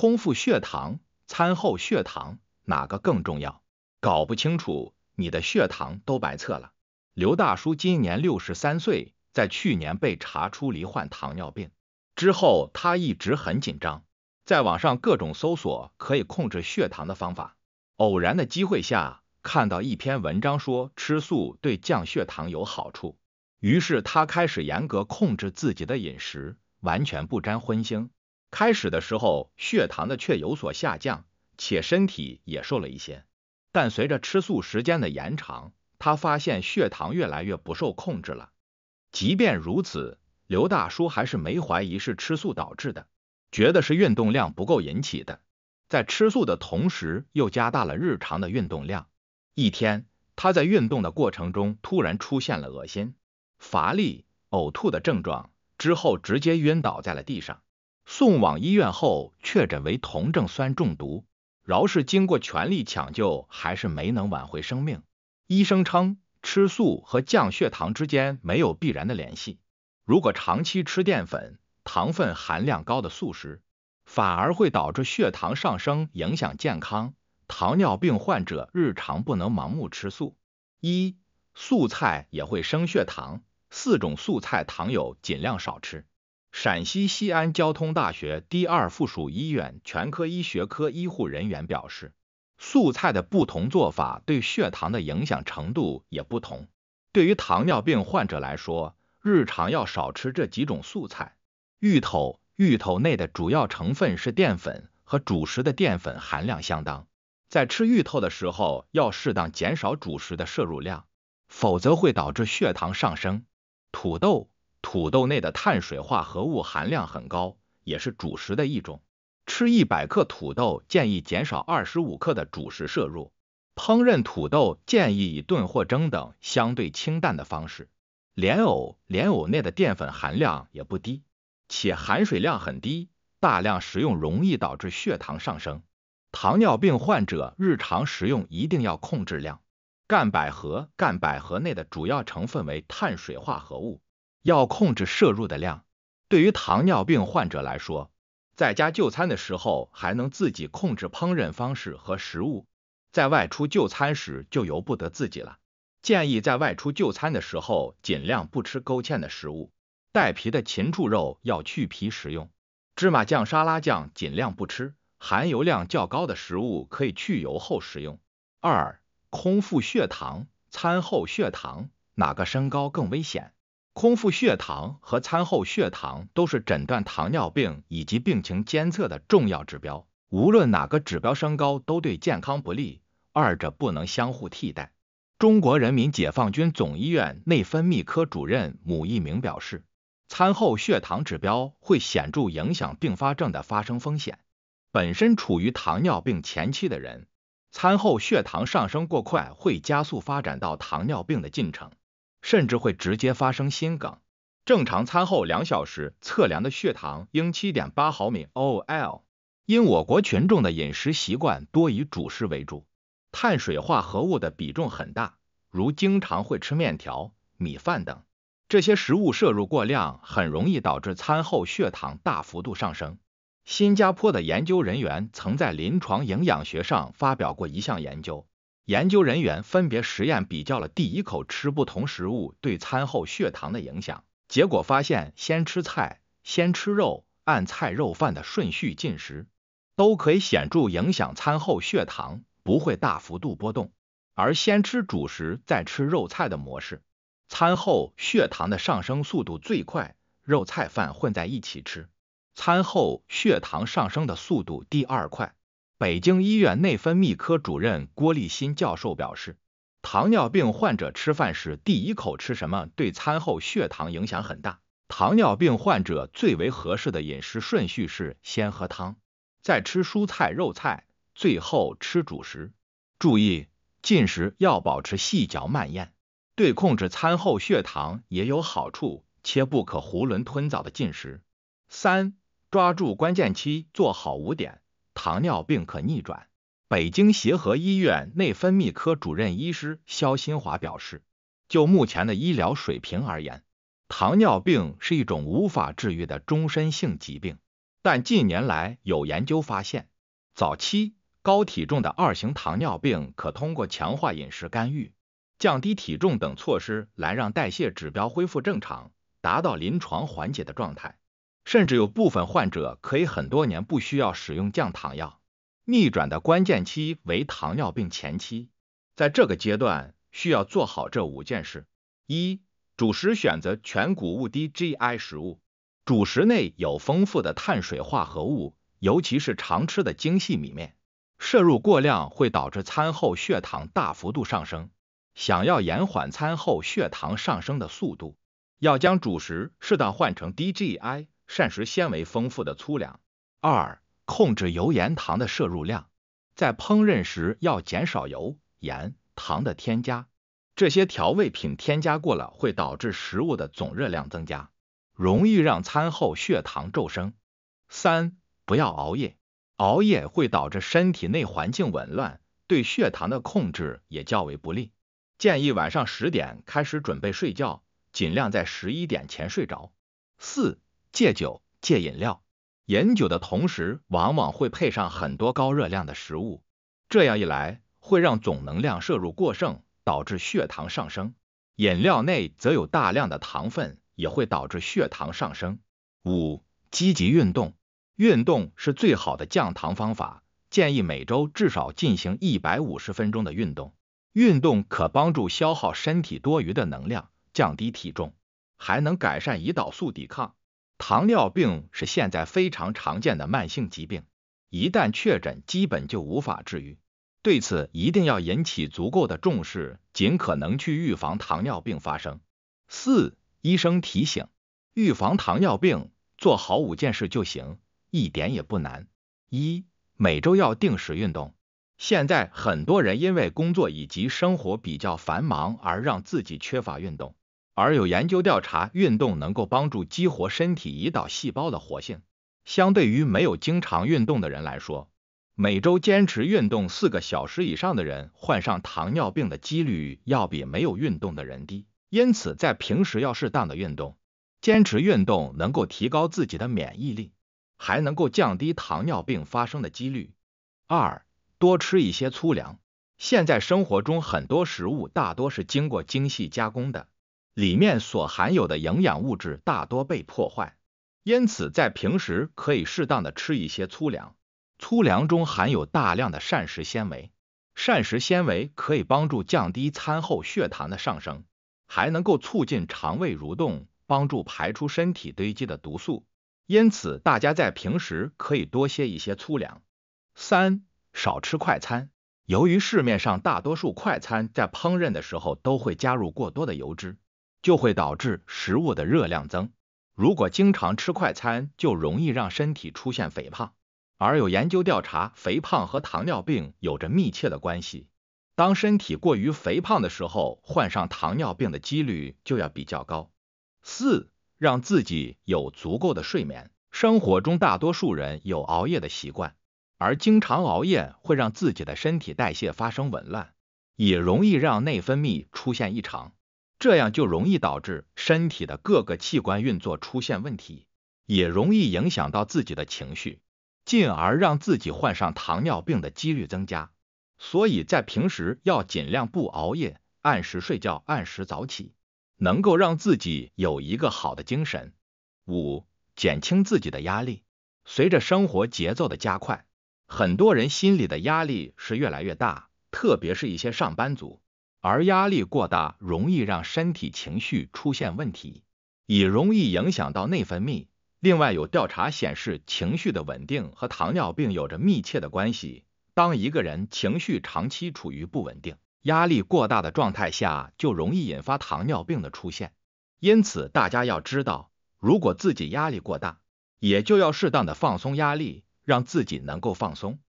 空腹血糖、餐后血糖哪个更重要？搞不清楚，你的血糖都白测了。刘大叔今年六十三岁，在去年被查出罹患糖尿病之后，他一直很紧张，在网上各种搜索可以控制血糖的方法。偶然的机会下，看到一篇文章说吃素对降血糖有好处，于是他开始严格控制自己的饮食，完全不沾荤腥。开始的时候，血糖的却有所下降，且身体也瘦了一些。但随着吃素时间的延长，他发现血糖越来越不受控制了。即便如此，刘大叔还是没怀疑是吃素导致的，觉得是运动量不够引起的。在吃素的同时，又加大了日常的运动量。一天，他在运动的过程中突然出现了恶心、乏力、呕吐的症状，之后直接晕倒在了地上。送往医院后，确诊为酮症酸中毒。饶是经过全力抢救，还是没能挽回生命。医生称，吃素和降血糖之间没有必然的联系。如果长期吃淀粉、糖分含量高的素食，反而会导致血糖上升，影响健康。糖尿病患者日常不能盲目吃素。一、素菜也会升血糖，四种素菜糖友尽量少吃。陕西西安交通大学第二附属医院全科医学科医护人员表示，素菜的不同做法对血糖的影响程度也不同。对于糖尿病患者来说，日常要少吃这几种素菜：芋头。芋头内的主要成分是淀粉，和主食的淀粉含量相当。在吃芋头的时候，要适当减少主食的摄入量，否则会导致血糖上升。土豆。土豆内的碳水化合物含量很高，也是主食的一种。吃一百克土豆，建议减少二十五克的主食摄入。烹饪土豆建议以炖或蒸等相对清淡的方式。莲藕，莲藕内的淀粉含量也不低，且含水量很低，大量食用容易导致血糖上升。糖尿病患者日常食用一定要控制量。干百合，干百合内的主要成分为碳水化合物。要控制摄入的量。对于糖尿病患者来说，在家就餐的时候还能自己控制烹饪方式和食物，在外出就餐时就由不得自己了。建议在外出就餐的时候尽量不吃勾芡的食物，带皮的禽畜肉要去皮食用，芝麻酱、沙拉酱尽量不吃，含油量较高的食物可以去油后食用。二、空腹血糖、餐后血糖哪个升高更危险？空腹血糖和餐后血糖都是诊断糖尿病以及病情监测的重要指标，无论哪个指标升高都对健康不利，二者不能相互替代。中国人民解放军总医院内分泌科主任母一明表示，餐后血糖指标会显著影响并发症的发生风险。本身处于糖尿病前期的人，餐后血糖上升过快会加速发展到糖尿病的进程。甚至会直接发生心梗。正常餐后两小时测量的血糖应7.8毫米 OL。因我国群众的饮食习惯多以主食为主，碳水化合物的比重很大，如经常会吃面条、米饭等，这些食物摄入过量，很容易导致餐后血糖大幅度上升。新加坡的研究人员曾在《临床营养学》上发表过一项研究。研究人员分别实验比较了第一口吃不同食物对餐后血糖的影响，结果发现，先吃菜、先吃肉、按菜肉饭的顺序进食，都可以显著影响餐后血糖，不会大幅度波动。而先吃主食再吃肉菜的模式，餐后血糖的上升速度最快；肉菜饭混在一起吃，餐后血糖上升的速度第二快。北京医院内分泌科主任郭立新教授表示，糖尿病患者吃饭时第一口吃什么，对餐后血糖影响很大。糖尿病患者最为合适的饮食顺序是先喝汤，再吃蔬菜、肉菜，最后吃主食。注意，进食要保持细嚼慢咽，对控制餐后血糖也有好处，切不可囫囵吞枣的进食。三、抓住关键期，做好五点。糖尿病可逆转。北京协和医院内分泌科主任医师肖新华表示，就目前的医疗水平而言，糖尿病是一种无法治愈的终身性疾病。但近年来有研究发现，早期高体重的二型糖尿病可通过强化饮食干预、降低体重等措施来让代谢指标恢复正常，达到临床缓解的状态。甚至有部分患者可以很多年不需要使用降糖药。逆转的关键期为糖尿病前期，在这个阶段需要做好这五件事：一、主食选择全谷物低 g i 食物，主食内有丰富的碳水化合物，尤其是常吃的精细米面，摄入过量会导致餐后血糖大幅度上升。想要延缓餐后血糖上升的速度，要将主食适当换成 DGI。膳食纤维丰富的粗粮。二、控制油盐糖的摄入量，在烹饪时要减少油、盐、糖的添加，这些调味品添加过了会导致食物的总热量增加，容易让餐后血糖骤升。三、不要熬夜，熬夜会导致身体内环境紊乱，对血糖的控制也较为不利。建议晚上十点开始准备睡觉，尽量在十一点前睡着。四。戒酒、戒饮料，饮酒的同时往往会配上很多高热量的食物，这样一来会让总能量摄入过剩，导致血糖上升。饮料内则有大量的糖分，也会导致血糖上升。五、积极运动，运动是最好的降糖方法，建议每周至少进行一百五十分钟的运动。运动可帮助消耗身体多余的能量，降低体重，还能改善胰岛素抵抗。糖尿病是现在非常常见的慢性疾病，一旦确诊，基本就无法治愈。对此，一定要引起足够的重视，尽可能去预防糖尿病发生。四，医生提醒，预防糖尿病做好五件事就行，一点也不难。一，每周要定时运动。现在很多人因为工作以及生活比较繁忙，而让自己缺乏运动。而有研究调查，运动能够帮助激活身体胰岛细胞的活性。相对于没有经常运动的人来说，每周坚持运动四个小时以上的人，患上糖尿病的几率要比没有运动的人低。因此，在平时要适当的运动，坚持运动能够提高自己的免疫力，还能够降低糖尿病发生的几率。二，多吃一些粗粮。现在生活中很多食物大多是经过精细加工的。里面所含有的营养物质大多被破坏，因此在平时可以适当的吃一些粗粮。粗粮中含有大量的膳食纤维，膳食纤维可以帮助降低餐后血糖的上升，还能够促进肠胃蠕动，帮助排出身体堆积的毒素。因此，大家在平时可以多些一些粗粮。三、少吃快餐。由于市面上大多数快餐在烹饪的时候都会加入过多的油脂。就会导致食物的热量增，如果经常吃快餐，就容易让身体出现肥胖。而有研究调查，肥胖和糖尿病有着密切的关系。当身体过于肥胖的时候，患上糖尿病的几率就要比较高。四，让自己有足够的睡眠。生活中大多数人有熬夜的习惯，而经常熬夜会让自己的身体代谢发生紊乱，也容易让内分泌出现异常。这样就容易导致身体的各个器官运作出现问题，也容易影响到自己的情绪，进而让自己患上糖尿病的几率增加。所以在平时要尽量不熬夜，按时睡觉，按时早起，能够让自己有一个好的精神。五、减轻自己的压力。随着生活节奏的加快，很多人心里的压力是越来越大，特别是一些上班族。而压力过大，容易让身体情绪出现问题，也容易影响到内分泌。另外有调查显示，情绪的稳定和糖尿病有着密切的关系。当一个人情绪长期处于不稳定、压力过大的状态下，就容易引发糖尿病的出现。因此，大家要知道，如果自己压力过大，也就要适当的放松压力，让自己能够放松。